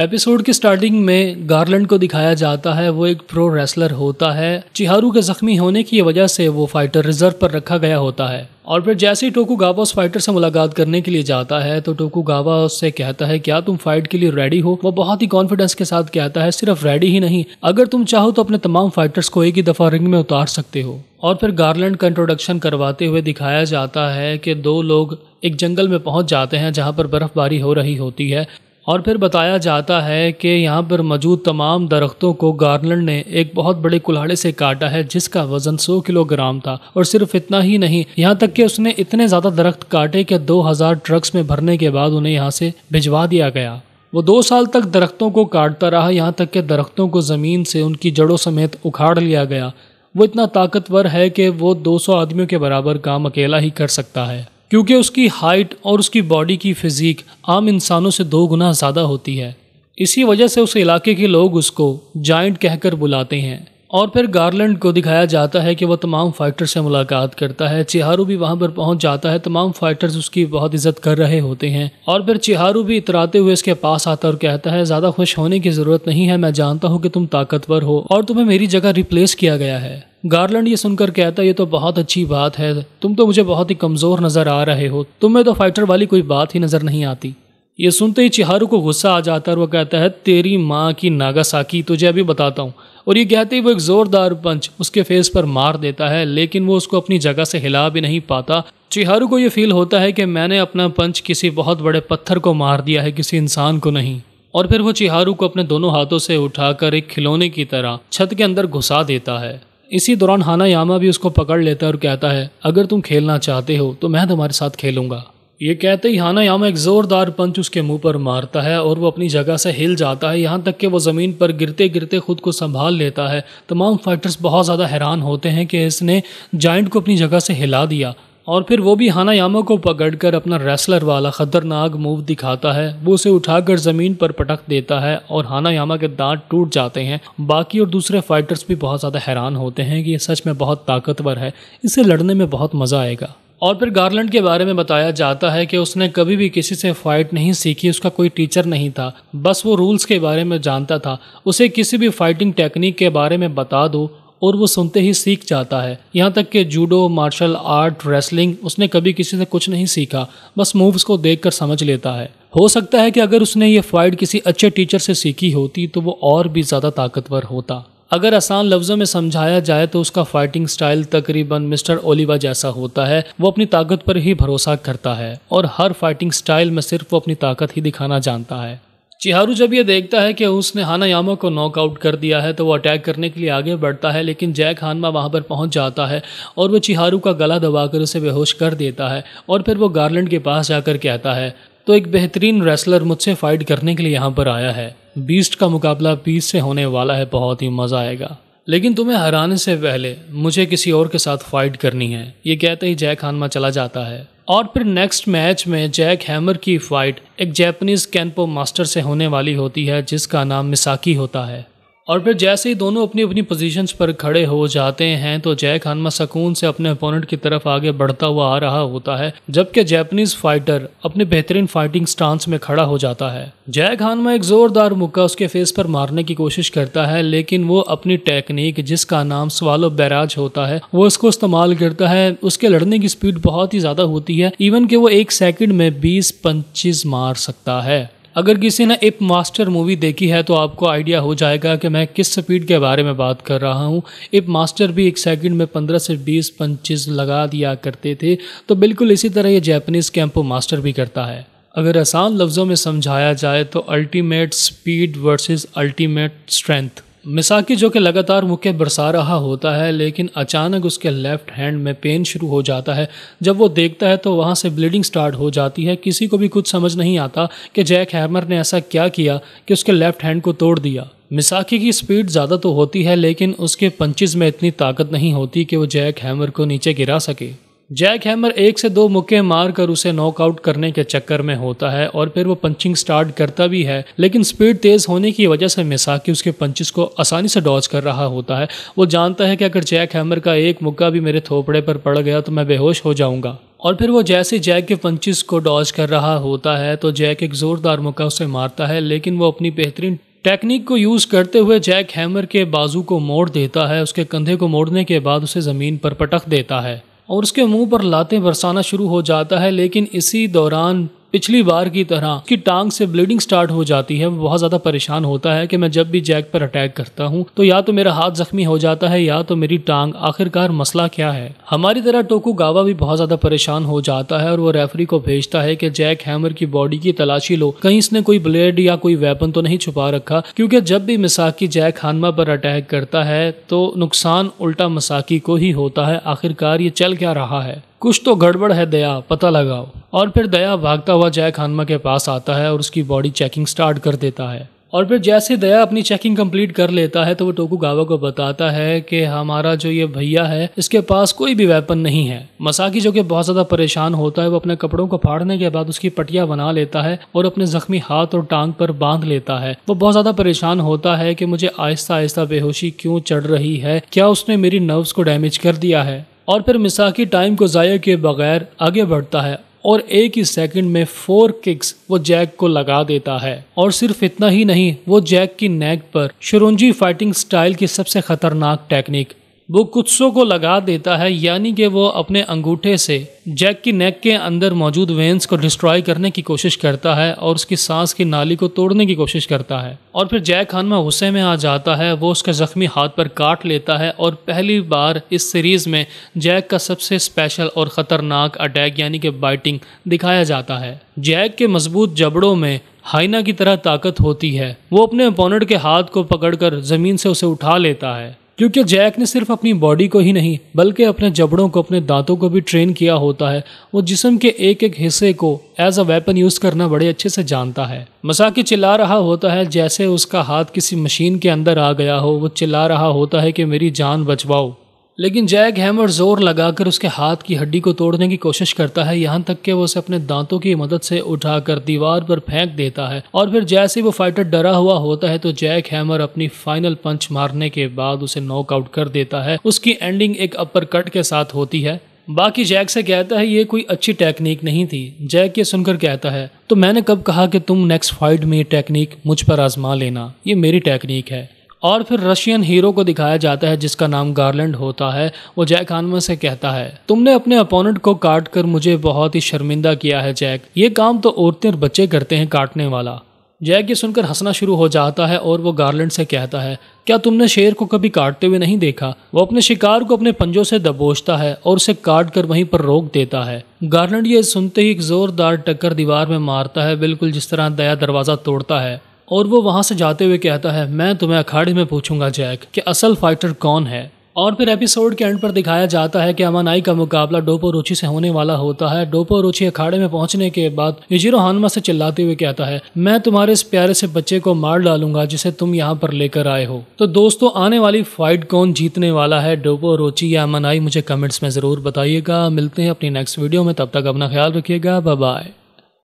episode की starting में garland को दिखाया जाता है वो एक प्रो रेसलर होता है चिहारू के जख्मी होने की वजह से वो फाइटर रिजर्व पर रखा गया होता है और फिर जैसे ही टोकू गावा उस फाइटर से मुलाकात करने के लिए जाता है तो टोकू गावा उससे कहता है क्या तुम फाइट के लिए रेडी हो वो बहुत ही कॉन्फिडेंस के साथ कहता है सिर्फ रेडी ही नहीं अगर तुम चाहो तो अपने तमाम फाइटर्स को एक ही दफा रिंग में उतार सकते हो और फिर गार्लैंड का इंट्रोडक्शन करवाते हुए दिखाया जाता है कि दो लोग एक जंगल में पहुंच जाते हैं जहां पर बर्फबारी हो रही होती है और फिर बताया जाता है कि यहाँ पर मौजूद तमाम दरख्तों को गार्लैंड ने एक बहुत बड़े कुल्हाड़े से काटा है जिसका वजन 100 किलोग्राम था और सिर्फ इतना ही नहीं यहाँ तक कि उसने इतने ज़्यादा दरख्त काटे कि 2000 ट्रक्स में भरने के बाद उन्हें यहाँ से भिजवा दिया गया वो दो साल तक दरख्तों को काटता रहा यहाँ तक कि दरख्तों को ज़मीन से उनकी जड़ों समेत उखाड़ लिया गया वो इतना ताकतवर है कि वो 200 आदमियों के बराबर काम अकेला ही कर सकता है क्योंकि उसकी हाइट और उसकी बॉडी की फिजीक आम इंसानों से दो गुना ज़्यादा होती है इसी वजह से उस इलाके के लोग उसको जाइंट कहकर बुलाते हैं और फिर गार्लैंड को दिखाया जाता है कि वह तमाम फाइटर से मुलाकात करता है चिहारू भी वहाँ पर पहुँच जाता है तमाम फाइटर्स उसकी बहुत इज्जत कर रहे होते हैं और फिर चिहारू भी इतराते हुए इसके पास आता और कहता है ज्यादा खुश होने की जरूरत नहीं है मैं जानता हूँ कि तुम ताकतवर हो और तुम्हें मेरी जगह रिप्लेस किया गया है गार्लैंड ये सुनकर कहता है ये तो बहुत अच्छी बात है तुम तो मुझे बहुत ही कमज़ोर नज़र आ रहे हो तुम्हें तो फाइटर वाली कोई बात ही नज़र नहीं आती ये सुनते ही चिहारू को गुस्सा आ जाता है और वो कहता है तेरी माँ की नागासाकी तुझे अभी बताता हूँ और ये कहते ही वो एक ज़ोरदार पंच उसके फेस पर मार देता है लेकिन वो उसको अपनी जगह से हिला भी नहीं पाता चिहारू को ये फील होता है कि मैंने अपना पंच किसी बहुत बड़े पत्थर को मार दिया है किसी इंसान को नहीं और फिर वो चिहारू को अपने दोनों हाथों से उठाकर एक खिलौने की तरह छत के अंदर घुसा देता है इसी दौरान हाना यामा भी उसको पकड़ लेता है और कहता है अगर तुम खेलना चाहते हो तो मैं तुम्हारे साथ खेलूंगा ये कहते ही हाना यामा एक जोरदार पंच उसके मुंह पर मारता है और वो अपनी जगह से हिल जाता है यहाँ तक कि वो ज़मीन पर गिरते गिरते खुद को संभाल लेता है तमाम फाइटर्स बहुत ज़्यादा हैरान होते हैं कि इसने जाइंट को अपनी जगह से हिला दिया और फिर वो भी हानायामा को पकड़कर अपना रेसलर वाला ख़तरनाक मूव दिखाता है वो उसे उठाकर ज़मीन पर पटक देता है और हानायामा के दांत टूट जाते हैं बाकी और दूसरे फाइटर्स भी बहुत ज़्यादा हैरान होते हैं कि ये सच में बहुत ताकतवर है इसे लड़ने में बहुत मज़ा आएगा और फिर गार्लैंड के बारे में बताया जाता है कि उसने कभी भी किसी से फाइट नहीं सीखी उसका कोई टीचर नहीं था बस वो रूल्स के बारे में जानता था उसे किसी भी फाइटिंग टेक्निक के बारे में बता दो और वो सुनते ही सीख जाता है यहाँ तक कि जूडो मार्शल आर्ट रेसलिंग उसने कभी किसी से कुछ नहीं सीखा बस मूव्स को देख कर समझ लेता है हो सकता है कि अगर उसने ये फाइट किसी अच्छे टीचर से सीखी होती तो वो और भी ज़्यादा ताकतवर होता अगर आसान लफ्ज़ों में समझाया जाए तो उसका फाइटिंग स्टाइल तकरीबन मिस्टर ओलिवा जैसा होता है वो अपनी ताकत पर ही भरोसा करता है और हर फाइटिंग स्टाइल में सिर्फ वो अपनी ताकत ही दिखाना जानता है चिहारू जब यह देखता है कि उसने हानायामा को नॉकआउट कर दिया है तो वो अटैक करने के लिए आगे बढ़ता है लेकिन जैक हानमा वहाँ पर पहुँच जाता है और वो चिहारू का गला दबाकर उसे बेहोश कर देता है और फिर वो गार्लैंड के पास जाकर कहता है तो एक बेहतरीन रेसलर मुझसे फाइट करने के लिए यहाँ पर आया है बीस्ट का मुकाबला बीस से होने वाला है बहुत ही मज़ा आएगा लेकिन तुम्हें हराने से पहले मुझे किसी और के साथ फाइट करनी है ये कहते ही जैक हानमा चला जाता है और फिर नेक्स्ट मैच में जैक हैमर की फाइट एक जैपनीज कैंपो मास्टर से होने वाली होती है जिसका नाम मिसाकी होता है और फिर जैसे ही दोनों अपनी अपनी पोजीशंस पर खड़े हो जाते हैं तो जय खानवा सकून से अपने अपोनेंट की तरफ आगे बढ़ता हुआ आ रहा होता है जबकि जैपनीज फाइटर अपने बेहतरीन फाइटिंग स्टांस में खड़ा हो जाता है जय खानवा एक जोरदार मुक्का उसके फेस पर मारने की कोशिश करता है लेकिन वो अपनी टेक्निक जिसका नाम सवालो बैराज होता है वो उसको इस्तेमाल करता है उसके लड़ने की स्पीड बहुत ही ज्यादा होती है इवन कि वो एक सेकेंड में बीस पच्चीस मार सकता है अगर किसी ने इप मास्टर मूवी देखी है तो आपको आइडिया हो जाएगा कि मैं किस स्पीड के बारे में बात कर रहा हूँ इप मास्टर भी एक सेकंड में 15 से 20 पंचेज लगा दिया करते थे तो बिल्कुल इसी तरह ये जैपनीज़ कैंपो मास्टर भी करता है अगर आसान लफ्ज़ों में समझाया जाए तो ultimate speed versus ultimate strength Misaki जो कि लगातार मुक्के बरसा रहा होता है लेकिन अचानक उसके लेफ्ट हैंड में पेन शुरू हो जाता है जब वो देखता है तो वहाँ से ब्लीडिंग स्टार्ट हो जाती है किसी को भी कुछ समझ नहीं आता कि जैक हैमर ने ऐसा क्या किया कि उसके लेफ्ट हैंड को तोड़ दिया मिसाकी की स्पीड ज़्यादा तो होती है लेकिन उसके पंचज़ में इतनी ताकत नहीं होती कि वो जैक हैमर को नीचे गिरा सके जैक हैमर एक से दो मुक्के मारकर उसे नॉकआउट करने के चक्कर में होता है और फिर वो पंचिंग स्टार्ट करता भी है लेकिन स्पीड तेज होने की वजह से मिसाकी उसके पंचिस को आसानी से डॉच कर रहा होता है वो जानता है कि अगर जैक हैमर का एक मुक्का भी मेरे थोपड़े पर पड़ गया तो मैं बेहोश हो जाऊंगा और फिर वो जैसे जैक के पंचिस को डॉच कर रहा होता है तो जैक एक ज़ोरदार मुक्का उसे मारता है लेकिन वो अपनी बेहतरीन टेक्निक को यूज़ करते हुए जैक हैमर के बाजू को मोड़ देता है उसके कंधे को मोड़ने के बाद उसे ज़मीन पर पटक देता है और उसके मुंह पर लातें बरसाना शुरू हो जाता है लेकिन इसी दौरान पिछली बार की तरह की टांग से ब्लीडिंग स्टार्ट हो जाती है बहुत ज़्यादा परेशान होता है कि मैं जब भी जैक पर अटैक करता हूँ तो या तो मेरा हाथ जख्मी हो जाता है या तो मेरी टांग आखिरकार मसला क्या है हमारी तरह टोकू गावा भी बहुत ज़्यादा परेशान हो जाता है और वो रेफरी को भेजता है कि जैक हैमर की बॉडी की तलाशी लो कहीं इसने कोई ब्लेड या कोई वेपन तो नहीं छुपा रखा क्योंकि जब भी मिसाकी जैक खानमा पर अटैक करता है तो नुकसान उल्टा मसाकी को ही होता है आखिरकार ये चल क्या रहा है कुछ तो गड़बड़ है दया पता लगाओ और फिर दया भागता हुआ जय खानमा के पास आता है और उसकी बॉडी चेकिंग स्टार्ट कर देता है और फिर जैसे दया अपनी चेकिंग कंप्लीट कर लेता है तो वो टोकू गावा को बताता है कि हमारा जो ये भैया है इसके पास कोई भी वेपन नहीं है मसाकी जो कि बहुत ज़्यादा परेशान होता है वो अपने कपड़ों को फाड़ने के बाद उसकी पटिया बना लेता है और अपने जख्मी हाथ और टांग पर बांध लेता है वो बहुत ज़्यादा परेशान होता है कि मुझे आहिस्ता आहिस्ता बेहोशी क्यों चढ़ रही है क्या उसने मेरी नर्व्स को डैमेज कर दिया है और फिर मिसाकी टाइम को ज़ाया किए बगैर आगे बढ़ता है और एक ही सेकंड में फोर किक्स वो जैक को लगा देता है और सिर्फ इतना ही नहीं वो जैक की नेक पर शुरुजी फाइटिंग स्टाइल की सबसे खतरनाक टेक्निक वो कुत्सों को लगा देता है यानी कि वो अपने अंगूठे से जैक की नेक के अंदर मौजूद वेंस को डिस्ट्रॉय करने की कोशिश करता है और उसकी सांस की नाली को तोड़ने की कोशिश करता है और फिर जैक खान में गुस्से में आ जाता है वो उसके जख्मी हाथ पर काट लेता है और पहली बार इस सीरीज़ में जैक का सबसे स्पेशल और ख़तरनाक अटैक यानी कि बाइटिंग दिखाया जाता है जैक के मजबूत जबड़ों में हाइना की तरह ताकत होती है वो अपने अपोनेंट के हाथ को पकड़कर ज़मीन से उसे उठा लेता है क्योंकि जैक ने सिर्फ अपनी बॉडी को ही नहीं बल्कि अपने जबड़ों को अपने दांतों को भी ट्रेन किया होता है वो जिसम के एक एक हिस्से को एज अ वेपन यूज़ करना बड़े अच्छे से जानता है मसाकी चिल्ला रहा होता है जैसे उसका हाथ किसी मशीन के अंदर आ गया हो वो चिल्ला रहा होता है कि मेरी जान बचवाओ लेकिन जैक हैमर जोर लगाकर उसके हाथ की हड्डी को तोड़ने की कोशिश करता है यहाँ तक कि वो उसे अपने दांतों की मदद से उठाकर दीवार पर फेंक देता है और फिर जैसे ही वो फाइटर डरा हुआ होता है तो जैक हैमर अपनी फाइनल पंच मारने के बाद उसे नॉकआउट कर देता है उसकी एंडिंग एक अपर कट के साथ होती है बाकी जैक से कहता है ये कोई अच्छी टेक्निक नहीं थी जैक ये सुनकर कहता है तो मैंने कब कहा कि तुम नेक्स्ट फाइट में ये टेक्निक मुझ पर आजमा लेना ये मेरी टेक्निक है और फिर रशियन हीरो को दिखाया जाता है जिसका नाम गार्लैंड होता है वो जैक हानवे से कहता है तुमने अपने अपोनेंट को काट कर मुझे बहुत ही शर्मिंदा किया है जैक ये काम तो औरतें और बच्चे करते हैं काटने वाला जैक ये सुनकर हंसना शुरू हो जाता है और वो गार्लैंड से कहता है क्या तुमने शेर को कभी काटते हुए नहीं देखा वो अपने शिकार को अपने पंजों से दबोचता है और उसे काट कर वहीं पर रोक देता है गार्लैंड ये सुनते ही एक जोरदार टक्कर दीवार में मारता है बिल्कुल जिस तरह दया दरवाज़ा तोड़ता है और वो वहाँ से जाते हुए कहता है मैं तुम्हें अखाड़े में पूछूंगा जैक कि असल फाइटर कौन है और फिर एपिसोड के एंड पर दिखाया जाता है कि अमानाई का मुकाबला डोपो रुचि से होने वाला होता है डोपो रुचि अखाड़े में पहुंचने के बाद यजीरो हानमा से चिल्लाते हुए कहता है मैं तुम्हारे इस प्यारे से बच्चे को मार डालूंगा जिसे तुम यहाँ पर लेकर आए हो तो दोस्तों आने वाली फाइट कौन जीतने वाला है डोपो रोची या अमानाई मुझे कमेंट्स में जरूर बताइएगा मिलते हैं अपनी नेक्स्ट वीडियो में तब तक अपना ख्याल रखिएगा बाय